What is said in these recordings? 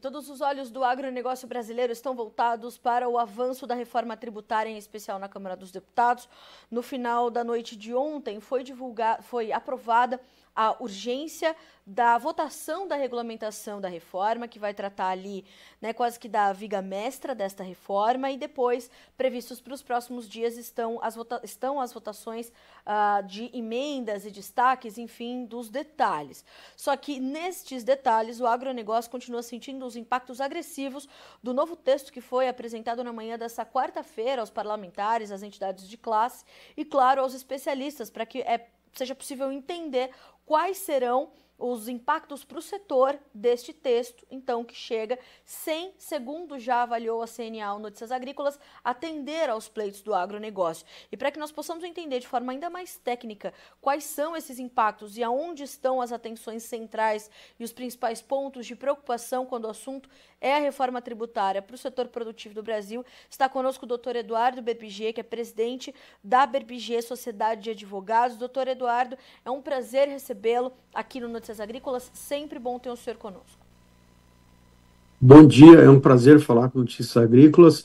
todos os olhos do agronegócio brasileiro estão voltados para o avanço da reforma tributária, em especial na Câmara dos Deputados. No final da noite de ontem, foi, divulga... foi aprovada a urgência da votação da regulamentação da reforma, que vai tratar ali né, quase que da viga mestra desta reforma, e depois, previstos para os próximos dias, estão as, vota estão as votações ah, de emendas e destaques, enfim, dos detalhes. Só que nestes detalhes, o agronegócio continua sentindo os impactos agressivos do novo texto que foi apresentado na manhã dessa quarta-feira aos parlamentares, às entidades de classe e, claro, aos especialistas, para que é, seja possível entender quais serão os impactos para o setor deste texto, então, que chega sem, segundo já avaliou a CNA Notícias Agrícolas, atender aos pleitos do agronegócio. E para que nós possamos entender de forma ainda mais técnica quais são esses impactos e aonde estão as atenções centrais e os principais pontos de preocupação quando o assunto é a reforma tributária para o setor produtivo do Brasil, está conosco o doutor Eduardo Berbigê, que é presidente da Berbigê Sociedade de Advogados. Doutor Eduardo, é um prazer recebê-lo aqui no Notícias Notícias Agrícolas. Sempre bom ter o senhor conosco. Bom dia, é um prazer falar com Notícias Agrícolas.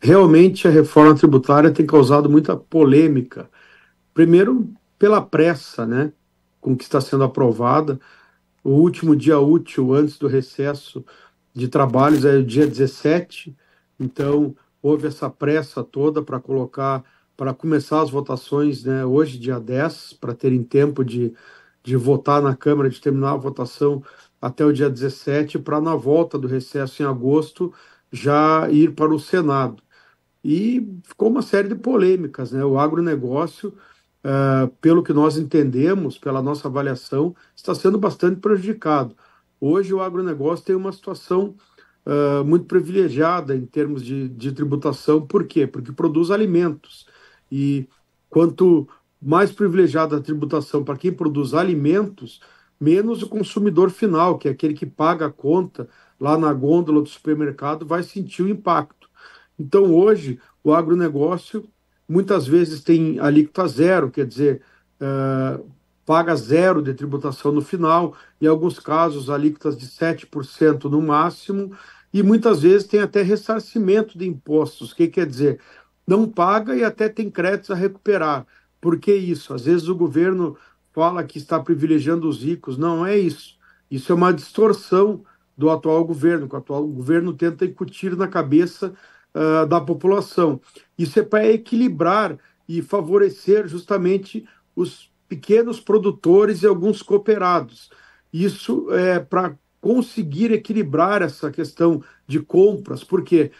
Realmente a reforma tributária tem causado muita polêmica. Primeiro, pela pressa, né, com que está sendo aprovada. O último dia útil antes do recesso de trabalhos é o dia 17. Então, houve essa pressa toda para colocar, para começar as votações, né, hoje dia 10, para terem tempo de de votar na Câmara, de terminar a votação até o dia 17, para na volta do recesso em agosto já ir para o Senado. E ficou uma série de polêmicas, né? O agronegócio, uh, pelo que nós entendemos, pela nossa avaliação, está sendo bastante prejudicado. Hoje o agronegócio tem uma situação uh, muito privilegiada em termos de, de tributação. Por quê? Porque produz alimentos. E quanto mais privilegiada a tributação para quem produz alimentos, menos o consumidor final, que é aquele que paga a conta lá na gôndola do supermercado, vai sentir o impacto. Então, hoje, o agronegócio muitas vezes tem alíquota zero, quer dizer, uh, paga zero de tributação no final, em alguns casos, alíquotas de 7% no máximo, e muitas vezes tem até ressarcimento de impostos, que quer dizer, não paga e até tem créditos a recuperar. Por que isso? Às vezes o governo fala que está privilegiando os ricos. Não é isso. Isso é uma distorção do atual governo, que o atual governo tenta incutir na cabeça uh, da população. Isso é para equilibrar e favorecer justamente os pequenos produtores e alguns cooperados. Isso é para conseguir equilibrar essa questão de compras, porque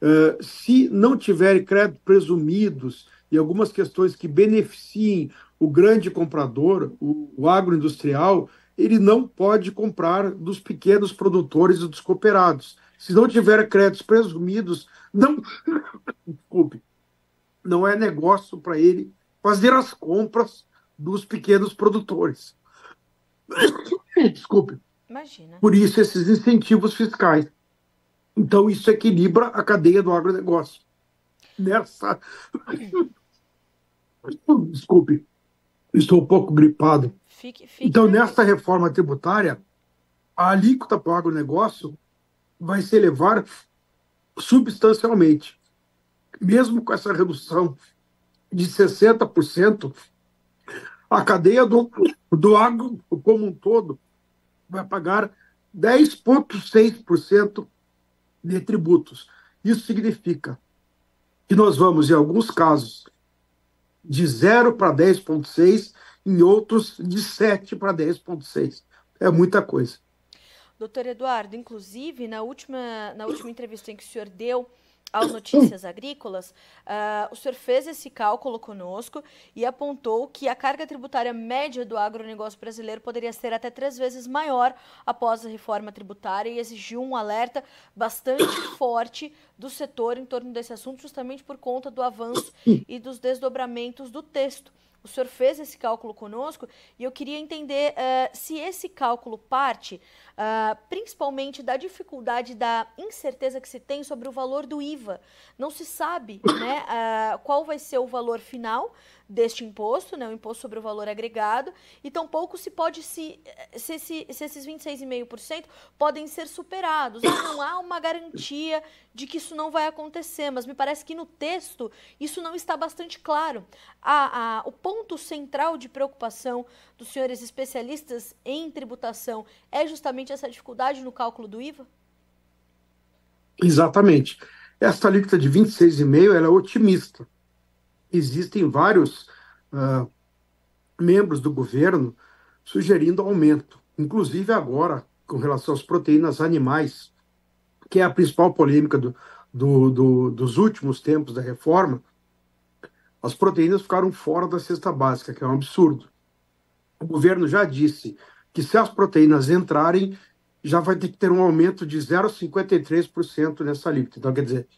uh, ah, se não tiver crédito presumidos e algumas questões que beneficiem o grande comprador, o, o agroindustrial, ele não pode comprar dos pequenos produtores e dos cooperados. Se não tiver créditos presumidos, não, desculpe, não é negócio para ele fazer as compras dos pequenos produtores. Desculpe. Imagina. Por isso esses incentivos fiscais. Então isso equilibra a cadeia do agronegócio. Nessa Desculpe, estou um pouco gripado. Fique, fique então, bem. nessa reforma tributária, a alíquota para o agronegócio vai se elevar substancialmente. Mesmo com essa redução de 60%, a cadeia do, do agro como um todo vai pagar 10,6% de tributos. Isso significa que nós vamos, em alguns casos, de 0 para 10,6, em outros de 7 para 10,6. É muita coisa. Doutor Eduardo, inclusive, na última, na última entrevista em que o senhor deu ao Notícias Agrícolas, uh, o senhor fez esse cálculo conosco e apontou que a carga tributária média do agronegócio brasileiro poderia ser até três vezes maior após a reforma tributária e exigiu um alerta bastante forte do setor em torno desse assunto, justamente por conta do avanço e dos desdobramentos do texto. O senhor fez esse cálculo conosco e eu queria entender uh, se esse cálculo parte uh, principalmente da dificuldade, da incerteza que se tem sobre o valor do IVA. Não se sabe né, uh, qual vai ser o valor final deste imposto, né, o imposto sobre o valor agregado, e tampouco se pode se, eh, se, se, se esses 26,5% podem ser superados. Não há uma garantia de que isso não vai acontecer, mas me parece que no texto isso não está bastante claro. A, a, o ponto central de preocupação dos senhores especialistas em tributação é justamente essa dificuldade no cálculo do IVA? Exatamente. Essa alíquota de 26,5 ela é otimista. Existem vários uh, membros do governo sugerindo aumento, inclusive agora com relação às proteínas animais, que é a principal polêmica do, do, do, dos últimos tempos da reforma. As proteínas ficaram fora da cesta básica, que é um absurdo. O governo já disse que se as proteínas entrarem, já vai ter que ter um aumento de 0,53% nessa alíquota. Então, quer dizer,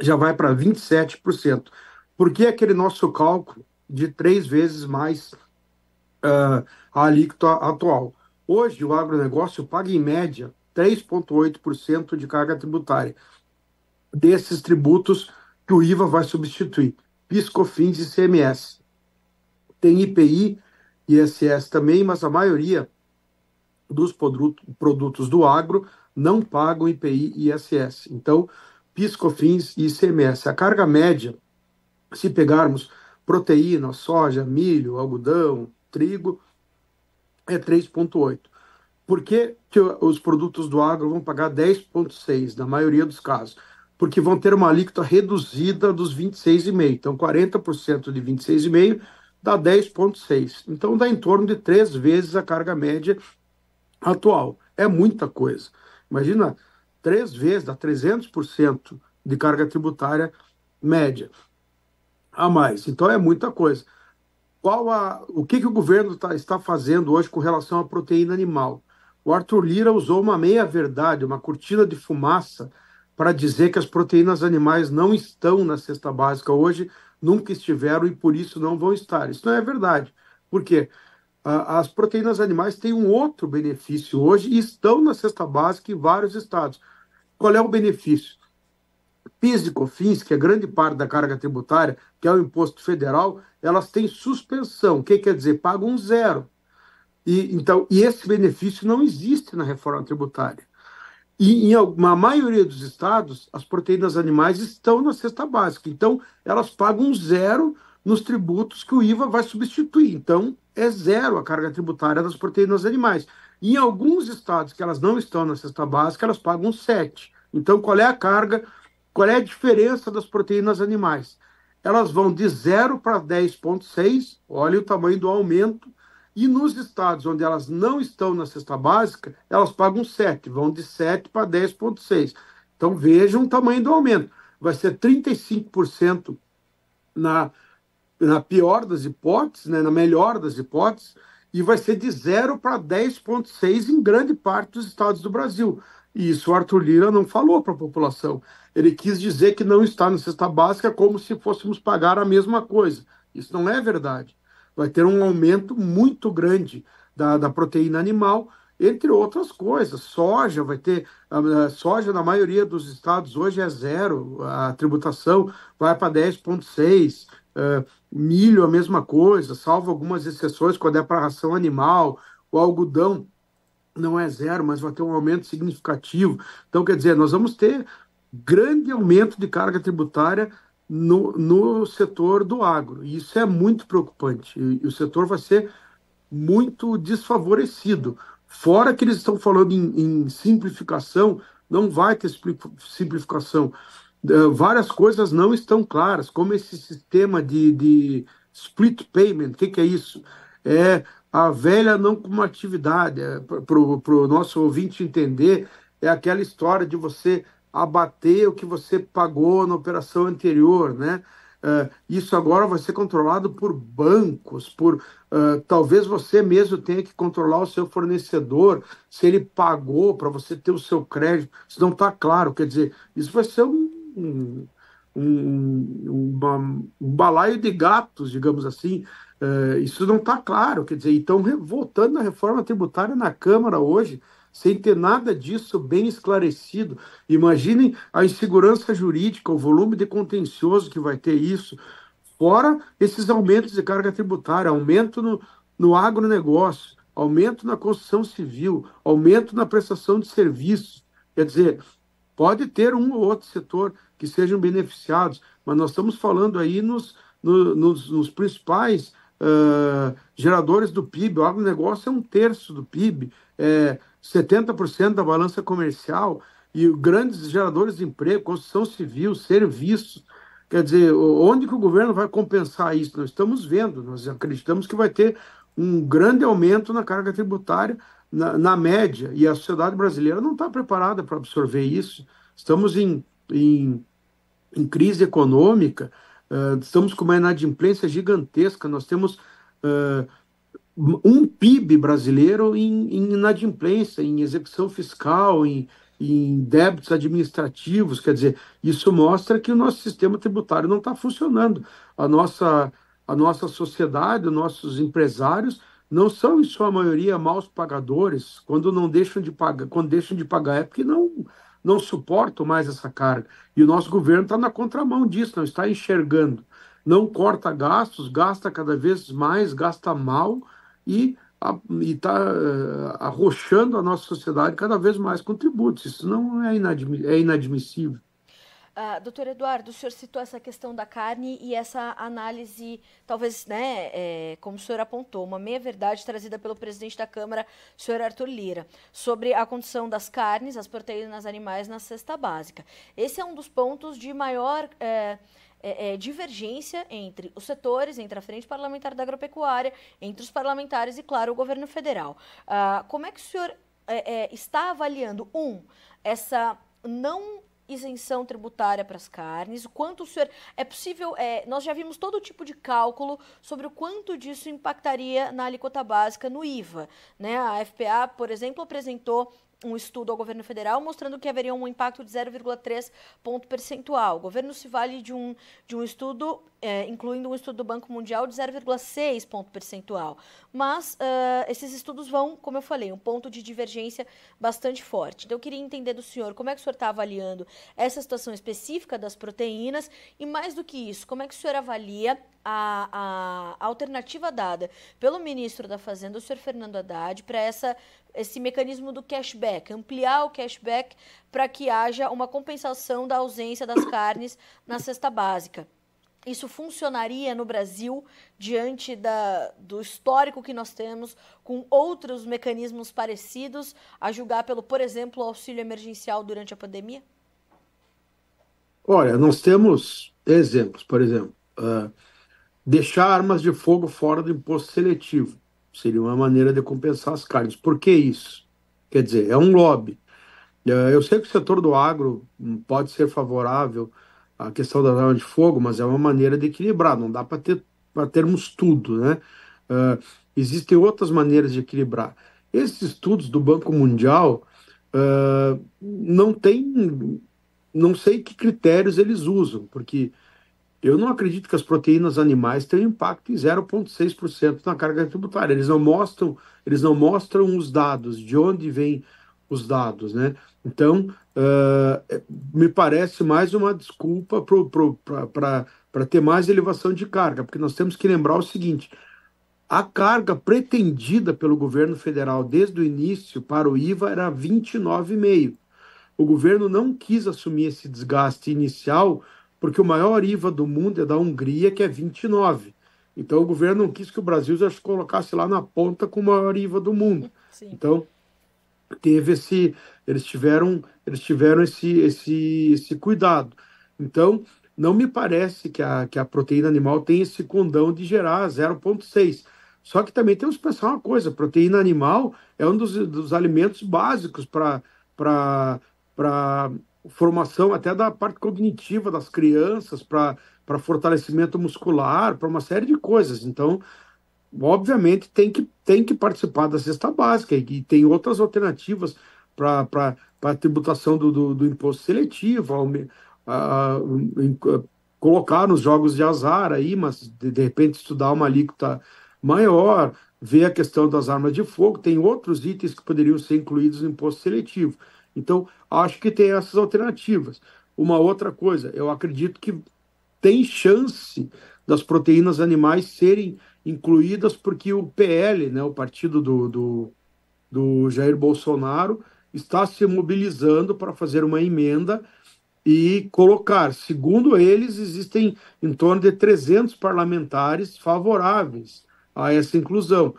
já vai para 27%. Por que aquele nosso cálculo de três vezes mais uh, a alíquota atual? Hoje, o agronegócio paga, em média, 3,8% de carga tributária desses tributos que o IVA vai substituir, PIS, COFINS e CMS. Tem IPI ISS também, mas a maioria dos produtos do agro não pagam IPI e ISS. Então, PiscoFins e ICMS. A carga média, se pegarmos proteína, soja, milho, algodão, trigo, é 3,8. Por que, que os produtos do agro vão pagar 10,6 na maioria dos casos? Porque vão ter uma alíquota reduzida dos 26,5. Então, 40% de 26,5 dá 10,6. Então dá em torno de três vezes a carga média atual. É muita coisa. Imagina, três vezes, dá 300% de carga tributária média a mais. Então é muita coisa. Qual a, o que, que o governo tá, está fazendo hoje com relação à proteína animal? O Arthur Lira usou uma meia-verdade, uma cortina de fumaça, para dizer que as proteínas animais não estão na cesta básica hoje, nunca estiveram e por isso não vão estar. Isso não é verdade. Por quê? As proteínas animais têm um outro benefício hoje e estão na cesta básica em vários estados. Qual é o benefício? PIS e COFINS, que é grande parte da carga tributária, que é o imposto federal, elas têm suspensão. O que quer dizer? Pagam um zero. E, então, e esse benefício não existe na reforma tributária. E em uma maioria dos estados, as proteínas animais estão na cesta básica. Então, elas pagam zero nos tributos que o IVA vai substituir. Então, é zero a carga tributária das proteínas animais. Em alguns estados que elas não estão na cesta básica, elas pagam 7. Então, qual é a carga? Qual é a diferença das proteínas animais? Elas vão de 0 para 10,6, olha o tamanho do aumento e nos estados onde elas não estão na cesta básica, elas pagam 7, vão de 7 para 10,6. Então vejam o tamanho do aumento. Vai ser 35% na, na pior das hipóteses, né, na melhor das hipóteses, e vai ser de 0 para 10,6 em grande parte dos estados do Brasil. E isso o Arthur Lira não falou para a população. Ele quis dizer que não está na cesta básica como se fôssemos pagar a mesma coisa. Isso não é verdade vai ter um aumento muito grande da, da proteína animal, entre outras coisas. Soja vai ter, a, ah, ah, soja na maioria dos estados hoje é zero, a tributação vai para 10,6%. Uh, ah, milho, a mesma coisa, salvo algumas exceções quando é para ração animal, o algodão não é zero, mas vai ter um aumento significativo. Então, quer dizer, nós vamos ter grande aumento de carga tributária no, no setor do agro. E isso é muito preocupante. E, o setor vai ser muito desfavorecido. Fora que eles estão falando em, em simplificação, não vai ter simplificação. Eh, várias coisas não estão claras, como esse sistema de, de split payment, o que, que, é isso? É a velha não cumulatividade, é, para o nosso ouvinte entender, é aquela história de você abater o que você pagou na operação anterior, né? Uh, isso agora vai ser controlado por bancos, por uh, talvez você mesmo tenha que controlar o seu fornecedor, se ele pagou para você ter o seu crédito, se não está claro, quer dizer, isso vai ser um, um, um, uma, um balaio de gatos, digamos assim, uh, isso não está claro, quer dizer, então voltando na reforma tributária na Câmara hoje, sem ter nada disso bem esclarecido. Imaginem a insegurança jurídica, o volume de contencioso que vai ter isso, fora esses aumentos de carga tributária, aumento no, no agronegócio, aumento na construção civil, aumento na prestação de serviços. Quer dizer, pode ter um ou outro setor que sejam beneficiados, mas nós estamos falando aí nos, nos, nos principais uh, geradores do PIB. O agronegócio é um terço do PIB, é, 70% da balança comercial e grandes geradores de emprego, construção civil, serviços. Quer dizer, onde que o governo vai compensar isso? Nós estamos vendo, nós acreditamos que vai ter um grande aumento na carga tributária na, na média, e a sociedade brasileira não está preparada para absorver isso. Estamos em, em, em crise econômica, uh, estamos com uma inadimplência gigantesca, nós temos uh, um PIB brasileiro em, em inadimplência, em execução fiscal, em, em débitos administrativos. Quer dizer, isso mostra que o nosso sistema tributário não está funcionando. A nossa, a nossa sociedade, os nossos empresários não são, em sua maioria, maus pagadores. Quando não deixam de pagar, quando deixam de pagar é porque não não suportam mais essa carga. E o nosso governo está na contramão disso, não está enxergando. Não corta gastos, gasta cada vez mais, gasta mal e está eh, arrochando a nossa sociedade cada vez mais com tributos. Isso não é, inadmi é inadmissível. Uh, doutor Eduardo, o senhor citou essa questão da carne e essa análise, talvez, né, é, como o senhor apontou, uma meia-verdade trazida pelo presidente da Câmara, senhor Arthur Lira, sobre a condição das carnes, as proteínas animais na cesta básica. Esse é um dos pontos de maior. É, é, é, divergência entre os setores, entre a Frente Parlamentar da Agropecuária, entre os parlamentares e, claro, o governo federal. Ah, como é que o senhor é, é, está avaliando, um, essa não isenção tributária para as carnes, o quanto o senhor é possível, é, nós já vimos todo tipo de cálculo sobre o quanto disso impactaria na alíquota básica no IVA, né? A FPA, por exemplo, apresentou um estudo ao governo federal mostrando que haveria um impacto de 0,3 ponto percentual. O governo se vale de um, de um estudo é, incluindo um estudo do Banco Mundial de 0,6 ponto percentual. Mas uh, esses estudos vão, como eu falei, um ponto de divergência bastante forte. Então eu queria entender do senhor como é que o senhor está avaliando essa situação específica das proteínas e mais do que isso, como é que o senhor avalia a, a alternativa dada pelo ministro da Fazenda, o senhor Fernando Haddad, para essa esse mecanismo do cashback, ampliar o cashback para que haja uma compensação da ausência das carnes na cesta básica isso funcionaria no Brasil diante da, do histórico que nós temos com outros mecanismos parecidos, a julgar pelo, por exemplo, auxílio emergencial durante a pandemia? Olha, nós temos exemplos, por exemplo, uh, deixar armas de fogo fora do imposto seletivo seria uma maneira de compensar as carnes. Por que isso? Quer dizer, é um lobby. Uh, eu sei que o setor do agro hum, pode ser favorável a questão da arma de fogo, mas é uma maneira de equilibrar, não dá para ter, termos tudo, né? Uh, existem outras maneiras de equilibrar. Esses estudos do Banco Mundial uh, não tem, não sei que critérios eles usam, porque eu não acredito que as proteínas animais tenham impacto em 0,6% na carga tributária. Eles não mostram, eles não mostram os dados, de onde vêm os dados, né? Então, é, me parece mais uma desculpa para ter mais elevação de carga, porque nós temos que lembrar o seguinte: a carga pretendida pelo governo federal desde o início para o IVA era 29,5. O governo não quis assumir esse desgaste inicial, porque o maior IVA do mundo é da Hungria, que é 29. Então o governo não quis que o Brasil já se colocasse lá na ponta com o maior IVA do mundo. Sim. Então teve esse eles tiveram eles tiveram esse esse esse cuidado então não me parece que a, que a proteína animal tem esse condão de gerar 0,6. Só que também temos que pensar uma coisa: proteína animal é um dos, dos alimentos básicos para formação até da parte cognitiva das crianças, para fortalecimento muscular, para uma série de coisas. Então, obviamente tem que, tem que participar da cesta básica e tem outras alternativas para a tributação do, do, do, imposto seletivo, a, a, a, eh, colocar nos jogos de azar aí, mas de, de, repente estudar uma alíquota maior, ver a questão das armas de fogo, tem outros itens que poderiam ser incluídos no imposto seletivo. Então, acho que tem essas alternativas. Uma outra coisa, eu acredito que tem chance das proteínas animais serem incluídas porque o PL, né, o partido do, do, do Jair Bolsonaro, está se mobilizando para fazer uma emenda e colocar, segundo eles, existem em torno de 300 parlamentares favoráveis a essa inclusão.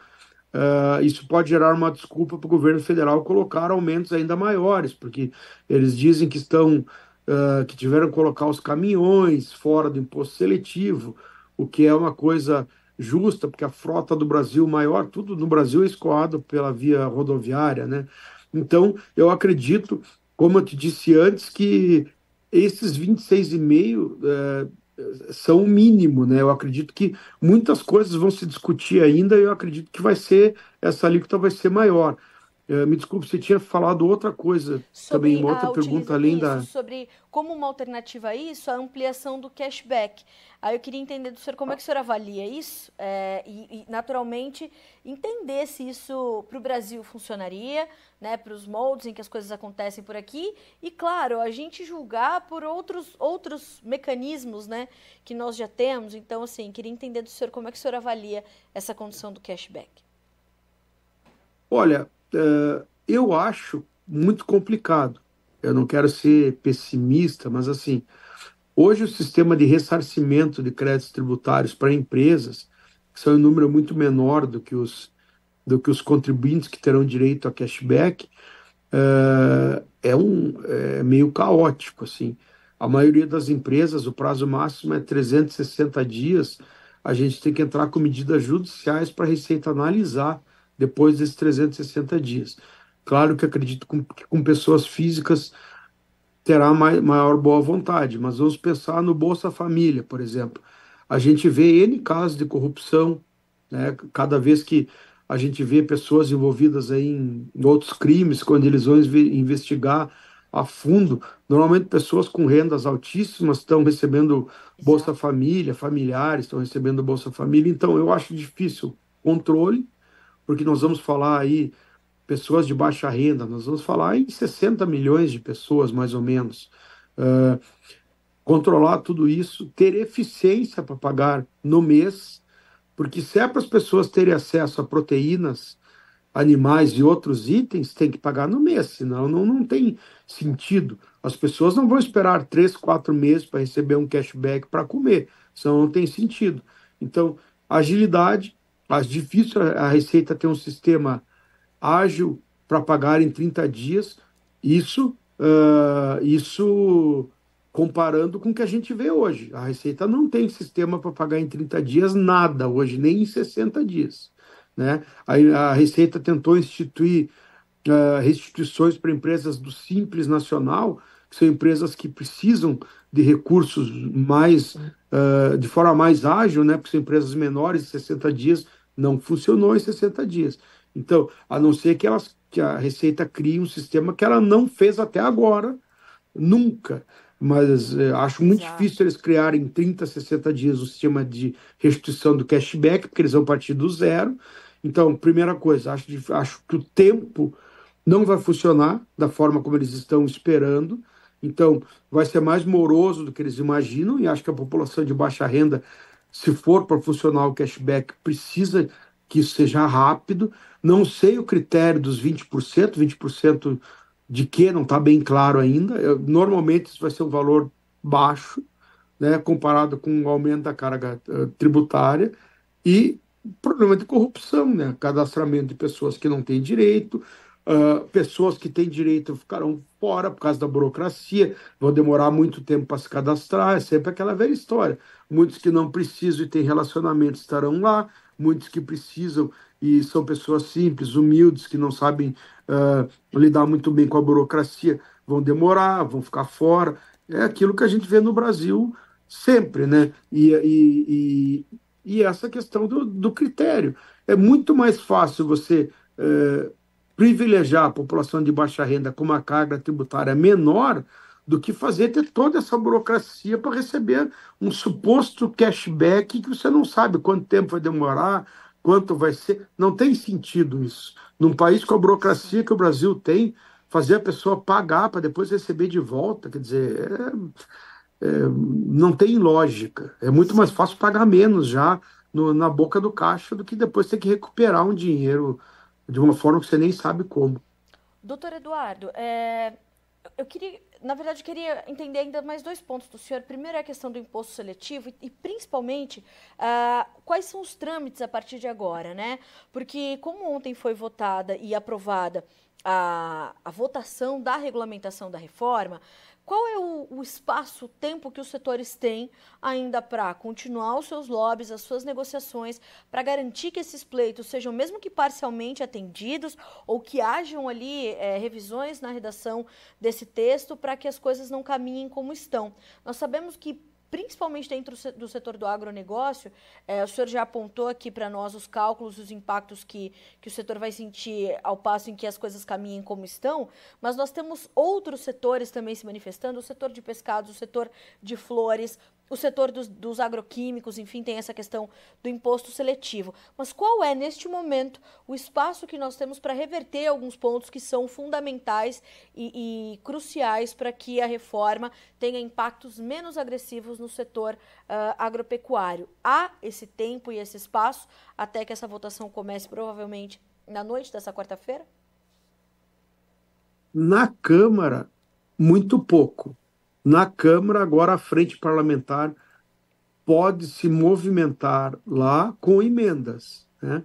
Uh, isso pode gerar uma desculpa para o governo federal colocar aumentos ainda maiores, porque eles dizem que estão uh, que tiveram que colocar os caminhões fora do imposto seletivo, o que é uma coisa justa, porque a frota do Brasil maior, tudo no Brasil é escoado pela via rodoviária, né? Então, eu acredito, como eu te disse antes, que esses 26,5 é, eh, são o mínimo, né? Eu acredito que muitas coisas vão se discutir ainda e eu acredito que vai ser essa alíquota vai ser maior. É, me desculpe, você tinha falado outra coisa sobre também, uma outra pergunta além isso, da. Sobre como uma alternativa a isso, a ampliação do cashback. Aí eu queria entender do senhor como é que o senhor avalia isso é, e, e, naturalmente, entender se isso para o Brasil funcionaria, né, para os moldes em que as coisas acontecem por aqui e, claro, a gente julgar por outros, outros mecanismos né, que nós já temos. Então, assim, queria entender do senhor como é que o senhor avalia essa condição do cashback. Olha, uh, eu acho muito complicado. Eu não quero ser pessimista, mas assim, hoje o sistema de ressarcimento de créditos tributários para empresas, que são em um número muito menor do que os, do que os contribuintes que terão direito a cashback, uh, é, um, é meio caótico, assim. A maioria das empresas, o prazo máximo é 360 dias. A gente tem que entrar com medidas judiciais para a Receita analisar depois desses 360 dias. Claro que acredito que com pessoas físicas terá maior boa vontade, mas vamos pensar no Bolsa Família, por exemplo. A gente vê N casos de corrupção, né? cada vez que a gente vê pessoas envolvidas aí em, em outros crimes, quando eles vão investigar a fundo, normalmente pessoas com rendas altíssimas estão recebendo Bolsa Família, familiares estão recebendo Bolsa Família, então eu acho difícil controle porque nós vamos falar aí pessoas de baixa renda, nós vamos falar em 60 milhões de pessoas, mais ou menos. Uh, controlar tudo isso, ter eficiência para pagar no mês, porque se é para as pessoas terem acesso a proteínas, animais e outros itens, tem que pagar no mês, senão não, não tem sentido. As pessoas não vão esperar três, quatro meses para receber um cashback para comer, senão não tem sentido. Então, agilidade, mas difícil a Receita ter um sistema ágil para pagar em 30 dias. Isso, uh, isso comparando com o que a gente vê hoje. A Receita não tem sistema para pagar em 30 dias nada hoje, nem em 60 dias. Né? A, a Receita tentou instituir uh, restituições para empresas do Simples Nacional, que são empresas que precisam de recursos mais uh, de forma mais ágil, né? porque são empresas menores 60 dias não funcionou em 60 dias. Então, a não ser que, elas, que a Receita crie um sistema que ela não fez até agora, nunca. Mas eh, acho muito Exato. difícil eles criarem em 30, 60 dias o sistema de restituição do cashback, porque eles vão partir do zero. Então, primeira coisa, acho, acho que o tempo não vai funcionar da forma como eles estão esperando. Então, vai ser mais moroso do que eles imaginam, e acho que a população de baixa renda se for para funcionar o cashback, precisa que isso seja rápido. Não sei o critério dos 20%, 20% de que não está bem claro ainda. Eu, normalmente isso vai ser um valor baixo, né, comparado com o aumento da carga uh, tributária e problema de corrupção, né, cadastramento de pessoas que não têm direito, uh, pessoas que têm direito ficarão fora por causa da burocracia, vão demorar muito tempo para se cadastrar, é sempre aquela velha história. Muitos que não precisam e têm relacionamento estarão lá, muitos que precisam e são pessoas simples, humildes, que não sabem uh, lidar muito bem com a burocracia, vão demorar, vão ficar fora. É aquilo que a gente vê no Brasil sempre, né? E, e, e, e essa questão do, do critério. É muito mais fácil você. Uh, privilegiar a população de baixa renda com uma carga tributária menor do que fazer ter toda essa burocracia para receber um suposto cashback que você não sabe quanto tempo vai demorar, quanto vai ser. Não tem sentido isso. Num país com a burocracia que o Brasil tem, fazer a pessoa pagar para depois receber de volta, quer dizer, é, é, não tem lógica. É muito mais fácil pagar menos já no, na boca do caixa do que depois ter que recuperar um dinheiro de uma forma que você nem sabe como. Doutor Eduardo, é... eu queria, na verdade, queria entender ainda mais dois pontos do senhor. Primeiro é a questão do imposto seletivo e, principalmente, ah, quais são os trâmites a partir de agora, né? Porque como ontem foi votada e aprovada a, a votação da regulamentação da reforma, qual é o, o espaço, o tempo que os setores têm ainda para continuar os seus lobbies, as suas negociações, para garantir que esses pleitos sejam, mesmo que parcialmente atendidos, ou que hajam ali é, revisões na redação desse texto para que as coisas não caminhem como estão? Nós sabemos que principalmente dentro do setor do agronegócio. É, o senhor já apontou aqui para nós os cálculos, os impactos que, que o setor vai sentir ao passo em que as coisas caminhem como estão, mas nós temos outros setores também se manifestando, o setor de pescados, o setor de flores, o setor dos, dos agroquímicos, enfim, tem essa questão do imposto seletivo. Mas qual é, neste momento, o espaço que nós temos para reverter alguns pontos que são fundamentais e, e cruciais para que a reforma tenha impactos menos agressivos no setor uh, agropecuário? Há esse tempo e esse espaço até que essa votação comece, provavelmente, na noite dessa quarta-feira? Na Câmara, muito pouco na Câmara, agora a frente parlamentar pode se movimentar lá com emendas, né?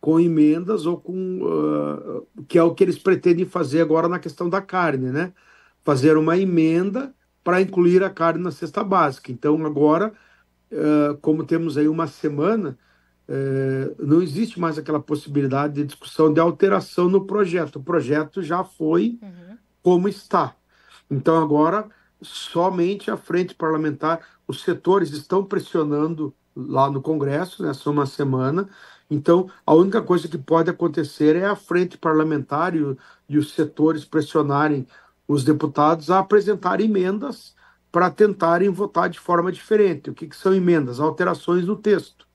com emendas ou com uh, que é o que eles pretendem fazer agora na questão da carne, né? Fazer uma emenda para incluir a carne na cesta básica. Então agora, uh, como temos aí uma semana, uh, não existe mais aquela possibilidade de discussão de alteração no projeto. O projeto já foi uhum. como está. Então agora somente a frente parlamentar, os setores estão pressionando lá no Congresso, nessa né? uma semana. Então, a única coisa que pode acontecer é a frente parlamentar e, e os setores pressionarem os deputados a apresentar emendas para tentarem votar de forma diferente. O que, que são emendas? Alterações no texto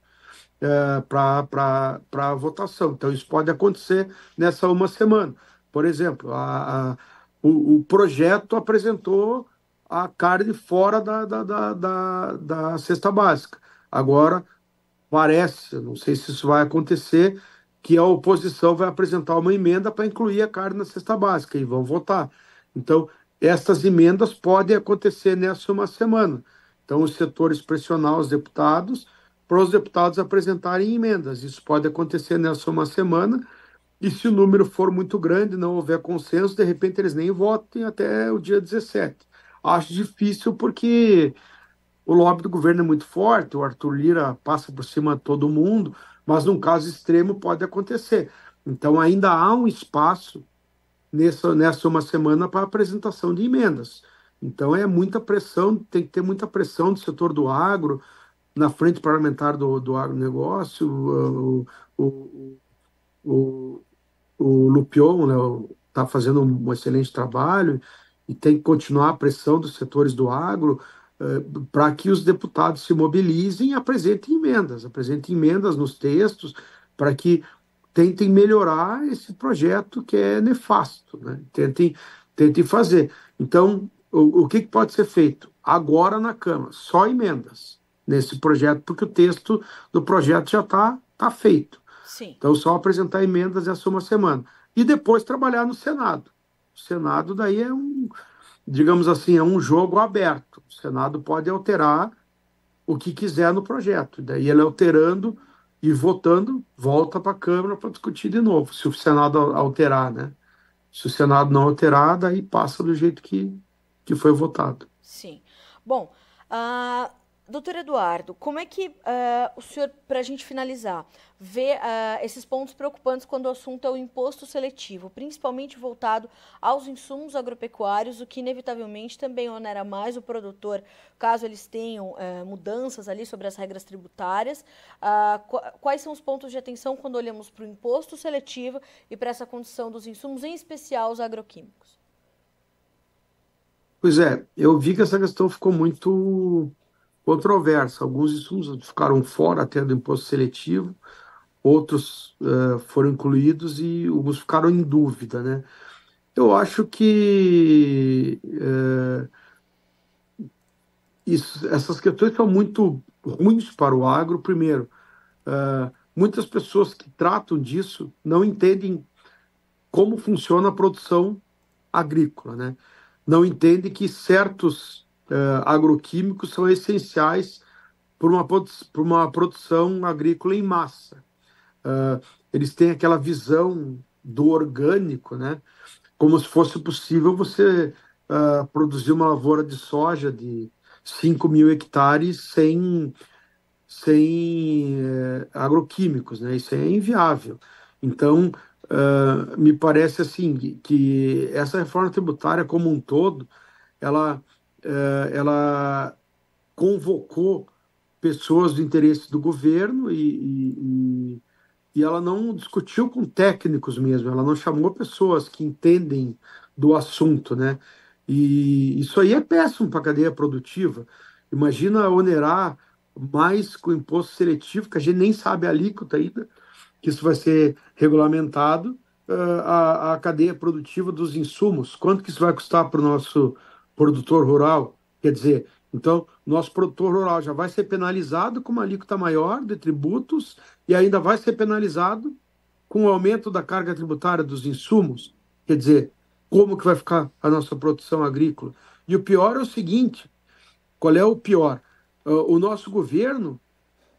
é, para votação. Então, isso pode acontecer nessa uma semana. Por exemplo, a, a o, o, projeto apresentou a carne fora da, da, da, da, da cesta básica. Agora, parece, não sei se isso vai acontecer, que a oposição vai apresentar uma emenda para incluir a carne na cesta básica e vão votar. Então, estas emendas podem acontecer nessa uma semana. Então, os setores pressionar os deputados para os deputados apresentarem emendas. Isso pode acontecer nessa uma semana. E se o número for muito grande, não houver consenso, de repente eles nem votem até o dia 17 acho difícil porque o lobby do governo é muito forte, o Arthur Lira passa por cima de todo mundo, mas num caso extremo pode acontecer. Então ainda há um espaço nessa, nessa uma semana para apresentação de emendas. Então é muita pressão, tem que ter muita pressão do setor do agro, na frente parlamentar do, do agronegócio, o, o, o, o Lupion está né, fazendo um excelente trabalho, e tem que continuar a pressão dos setores do agro uh, eh, para que os deputados se mobilizem e apresentem emendas, apresentem emendas nos textos para que tentem melhorar esse projeto que é nefasto, né? tentem, tentem fazer. Então, o, o que, que pode ser feito? Agora na Câmara, só emendas nesse projeto, porque o texto do projeto já está tá feito. Sim. Então, só apresentar emendas essa uma semana. E depois trabalhar no Senado. O Senado daí é um, digamos assim, é um jogo aberto. O Senado pode alterar o que quiser no projeto. Daí ele alterando e votando, volta para a Câmara para discutir de novo, se o Senado alterar, né? Se o Senado não alterar, daí passa do jeito que, que foi votado. Sim. Bom, uh, Doutor Eduardo, como é que uh, o senhor, para a gente finalizar, vê uh, esses pontos preocupantes quando o assunto é o imposto seletivo, principalmente voltado aos insumos agropecuários, o que inevitavelmente também onera mais o produtor, caso eles tenham uh, mudanças ali sobre as regras tributárias? quais são os pontos de atenção quando olhamos para o imposto seletivo e para essa condição dos insumos, em especial os agroquímicos? Pois é, eu vi que essa questão ficou muito controversa. Alguns estudos ficaram fora até do imposto seletivo, outros uh, foram incluídos e alguns ficaram em dúvida, né? Eu acho que uh, isso, essas questões são muito ruins para o agro. Primeiro, uh, muitas pessoas que tratam disso não entendem como funciona a produção agrícola, né? Não entendem que certos uh, agroquímicos são essenciais para uma, uma produção agrícola em massa. Uh, eles têm aquela visão do orgânico, né? como se fosse possível você uh, produzir uma lavoura de soja de 5 mil hectares sem, sem agroquímicos. Né? Isso é inviável. Então, me parece assim que essa reforma tributária como um todo, ela eh, ela convocou pessoas do interesse do governo e, e, e ela não discutiu com técnicos mesmo, ela não chamou pessoas que entendem do assunto, né? E isso aí é péssimo para a cadeia produtiva. Imagina onerar mais com imposto seletivo, que a gente nem sabe a alíquota ainda, que isso vai ser regulamentado, eh, a, a cadeia produtiva dos insumos. Quanto que isso vai custar para o nosso produtor rural, quer dizer, então nosso produtor rural já vai ser penalizado com uma alíquota maior de tributos e ainda vai ser penalizado com o aumento da carga tributária dos insumos, quer dizer, como que vai ficar a nossa produção agrícola? E o pior é o seguinte, qual é o pior? Ah, o nosso governo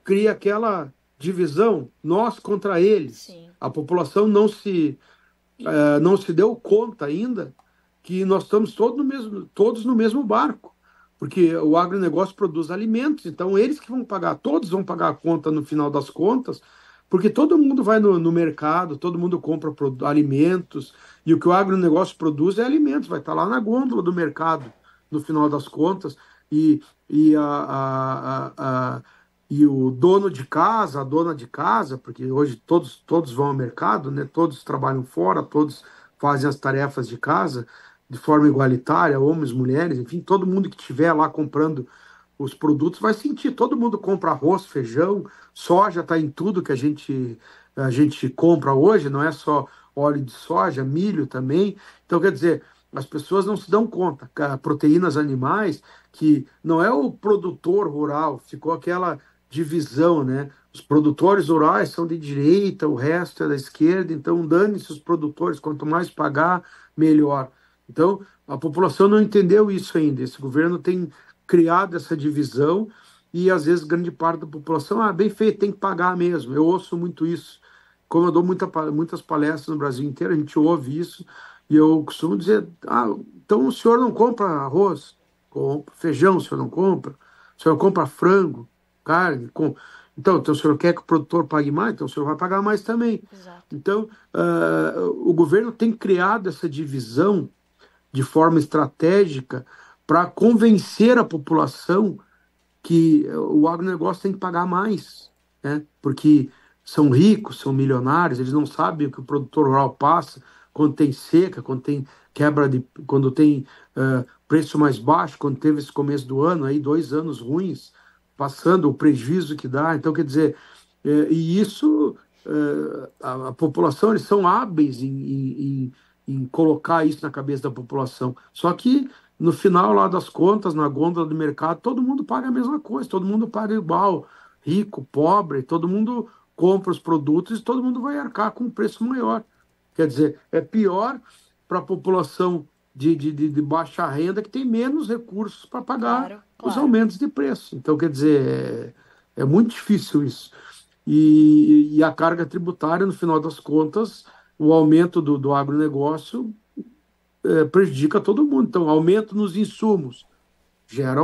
cria aquela divisão nós contra eles. Sim. A população não se eh, não se deu conta ainda que nós estamos todos no mesmo, todos no mesmo barco, porque o agronegócio produz alimentos, então eles que vão pagar, todos vão pagar a conta no final das contas, porque todo mundo vai no, no mercado, todo mundo compra alimentos, e o que o agronegócio produz é alimentos, vai estar lá na gôndola do mercado no final das contas, e, e, a, a, a, e o dono de casa, a dona de casa, porque hoje todos, todos vão ao mercado, né? todos trabalham fora, todos fazem as tarefas de casa, de forma igualitária, homens, mulheres, enfim, todo mundo que estiver lá comprando os produtos vai sentir. Todo mundo compra arroz, feijão, soja, está em tudo que a gente, a gente compra hoje, não é só óleo de soja, milho também. Então, quer dizer, as pessoas não se dão conta. Proteínas animais, que não é o produtor rural, ficou aquela divisão, né? Os produtores rurais são de direita, o resto é da esquerda, então dane-se os produtores, quanto mais pagar, melhor então, a população não entendeu isso ainda. Esse governo tem criado essa divisão e, às vezes, grande parte da população, ah, bem feito, tem que pagar mesmo. Eu ouço muito isso. Como eu dou muita, muitas palestras no Brasil inteiro, a gente ouve isso e eu costumo dizer, ah, então o senhor não compra arroz, compra feijão, o senhor não compra, o senhor compra frango, carne, com... Então, então, o senhor quer que o produtor pague mais, então o senhor vai pagar mais também. Exato. Então, uh, o governo tem criado essa divisão de forma estratégica para convencer a população que eh, o agronegócio tem que pagar mais, né? porque são ricos, são milionários, eles não sabem o que o produtor rural passa quando tem seca, quando tem quebra de. quando tem uh, preço mais baixo, quando teve esse começo do ano, aí dois anos ruins, passando o prejuízo que dá. Então, quer dizer, uh, e isso uh, a, a, população, eles são hábeis em, em, em em colocar isso na cabeça da população. Só que no final lá das contas, na gôndola do mercado, todo mundo paga a mesma coisa, todo mundo paga igual, rico, pobre, todo mundo compra os produtos e todo mundo vai arcar com um preço maior. Quer dizer, é pior para a população de, de, de, baixa renda que tem menos recursos para pagar claro, claro. os aumentos de preço. Então, quer dizer, é, é muito difícil isso. E, e a carga tributária, no final das contas, o aumento do, do agronegócio é, prejudica todo mundo. Então, aumento nos insumos gera,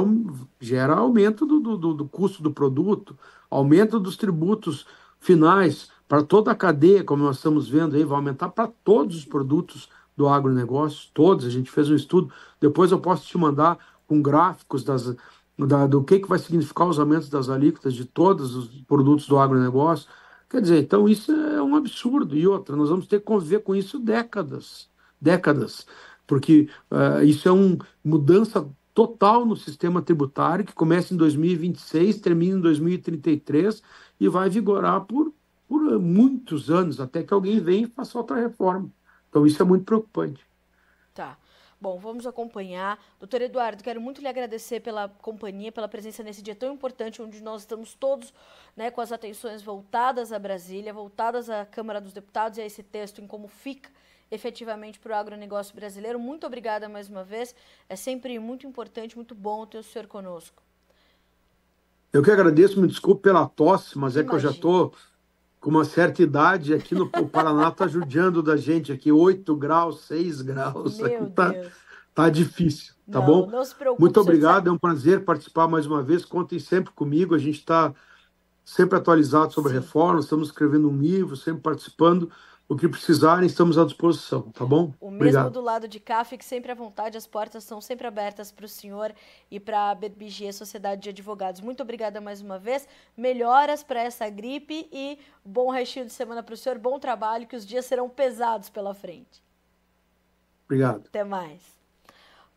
gera aumento do, do, do custo do produto, aumento dos tributos finais para toda a cadeia, como nós estamos vendo aí, vai aumentar para todos os produtos do agronegócio, todos. A gente fez um estudo, depois eu posso te mandar com gráficos das, da, do que, que vai significar os aumentos das alíquotas de todos os produtos do agronegócio. Quer dizer, então isso é um absurdo. E outra, nós vamos ter que conviver com isso décadas décadas porque uh, isso é uma mudança total no sistema tributário que começa em 2026, termina em 2033 e vai vigorar por, por ah, muitos anos, até que alguém venha e faça outra reforma. Então, isso é muito preocupante. Tá. Bom, vamos acompanhar. Doutor Eduardo, quero muito lhe agradecer pela companhia, pela presença nesse dia tão importante, onde nós estamos todos né, com as atenções voltadas a Brasília, voltadas à Câmara dos Deputados e a esse texto em como fica efetivamente para o agronegócio brasileiro. Muito obrigada mais uma vez. É sempre muito importante, muito bom ter o senhor conosco. Eu que agradeço, me desculpe pela tosse, mas Imagina. é que eu já estou. Tô com uma certa idade, aqui no Paraná está judiando da gente aqui, 8 graus, 6 graus. Meu aqui tá, tá difícil, tá não, bom? Não se preocupe, Muito obrigado, é um prazer participar mais uma vez. Contem sempre comigo, a gente está sempre atualizado sobre Sim. reforma, estamos escrevendo um livro, sempre participando. O que precisarem, estamos à disposição, tá bom? O mesmo Obrigado. do lado de cá, fique sempre à vontade, as portas estão sempre abertas para o senhor e para a BBG, Sociedade de Advogados. Muito obrigada mais uma vez, melhoras para essa gripe e bom restinho de semana para o senhor, bom trabalho, que os dias serão pesados pela frente. Obrigado. Até mais.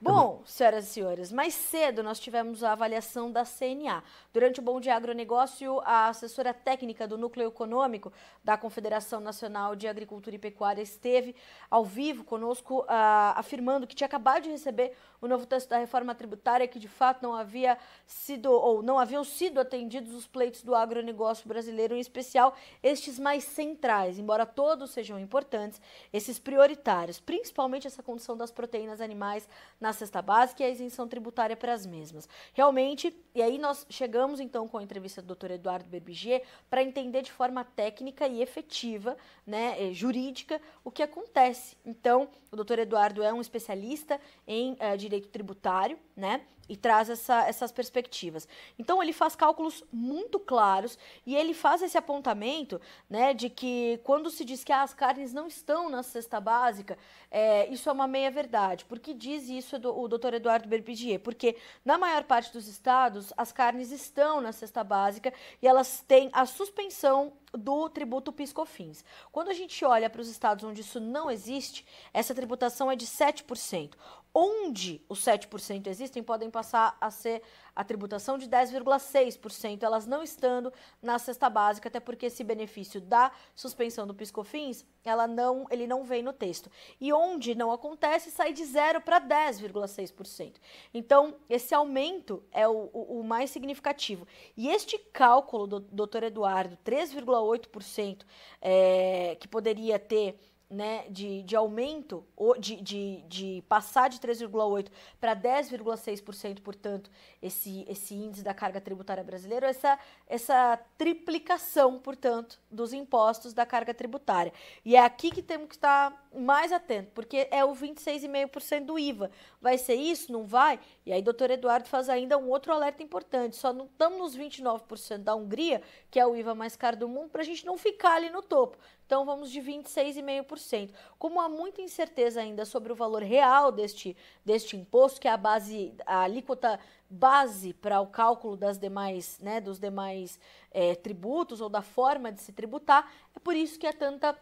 Tá bom, senhoras e senhores, mais cedo nós tivemos a avaliação da CNA. Durante o Bom Dia Agronegócio, a assessora técnica do Núcleo Econômico da Confederação Nacional de Agricultura e Pecuária esteve ao vivo conosco, uh, afirmando que tinha acabado de receber o novo texto da reforma tributária, que de fato não havia sido ou não haviam sido atendidos os pleitos do agronegócio brasileiro, em especial estes mais centrais, embora todos sejam importantes, esses prioritários, principalmente essa condição das proteínas animais na na cesta básica e a isenção tributária para as mesmas. Realmente, e aí nós chegamos então com a entrevista do doutor Eduardo Berbigier para entender de forma técnica e efetiva, né, eh, jurídica, o que acontece. Então, o doutor Eduardo é um especialista em uh, direito tributário, né? e traz essa, essas perspectivas. Então ele faz cálculos muito claros e ele faz esse apontamento né, de que quando se diz que ah, as carnes não estão na cesta básica, é, isso é uma meia verdade. Por que diz isso o Dr. Eduardo Berbidier? Porque na maior parte dos estados as carnes estão na cesta básica e elas têm a suspensão do tributo PiscoFins. Quando a gente olha para os estados onde isso não existe, essa tributação é de 7%. Onde os 7% existem, podem passar a ser a tributação de 10,6%, elas não estando na cesta básica, até porque esse benefício da suspensão do piscofins, ela não, ele não vem no texto. E onde não acontece, sai de 0 para 10,6%. Então, esse aumento é o, o, o, mais significativo. E este cálculo do doutor Eduardo, 3,8% é, eh, que poderia ter né, de, de aumento, de, de, de passar de 3,8% para 10,6%, portanto, esse, esse índice da carga tributária brasileira, essa, essa triplicação, portanto, dos impostos da carga tributária. E é aqui que temos que estar mais atento, porque é o 26,5% do IVA. Vai ser isso? Não vai? E aí, doutor Eduardo faz ainda um outro alerta importante: só não estamos nos 29% da Hungria, que é o IVA mais caro do mundo, para a gente não ficar ali no topo. Então vamos de 26,5%. Como há muita incerteza ainda sobre o valor real deste, deste imposto, que é a base, a alíquota base para o cálculo das demais, né, dos demais é, tributos ou da forma de se tributar, é por isso que há é tanta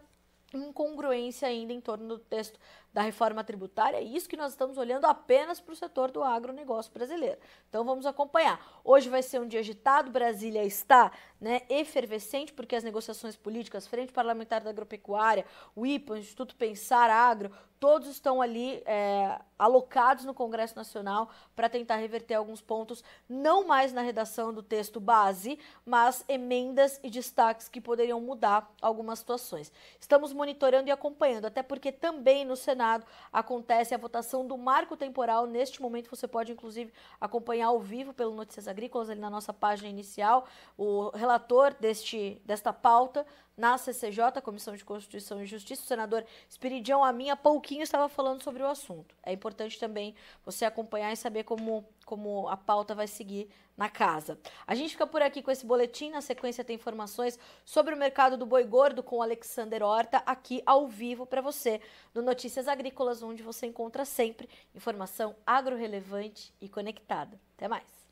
incongruência ainda em torno do texto da reforma tributária, é isso que nós estamos olhando apenas para o setor do agronegócio brasileiro. Então vamos acompanhar. Hoje vai ser um dia agitado, Brasília está né, efervescente, porque as negociações políticas, Frente Parlamentar da Agropecuária, o IPA, o Instituto Pensar Agro, todos estão ali é, alocados no Congresso Nacional para tentar reverter alguns pontos, não mais na redação do texto base, mas emendas e destaques que poderiam mudar algumas situações. Estamos monitorando e acompanhando, até porque também no Senado Senado acontece a votação do marco temporal. Neste momento você pode, inclusive, acompanhar ao vivo pelo Notícias Agrícolas, ali na nossa página inicial, o relator deste, desta pauta na CCJ, Comissão de Constituição e Justiça, o senador Espiridião Aminha, pouquinho estava falando sobre o assunto. É importante também você acompanhar e saber como, como a pauta vai seguir na casa. A gente fica por aqui com esse boletim. Na sequência tem informações sobre o mercado do boi gordo com Alexander Horta aqui ao vivo para você no Notícias Agrícolas, onde você encontra sempre informação agro relevante e conectada. Até mais.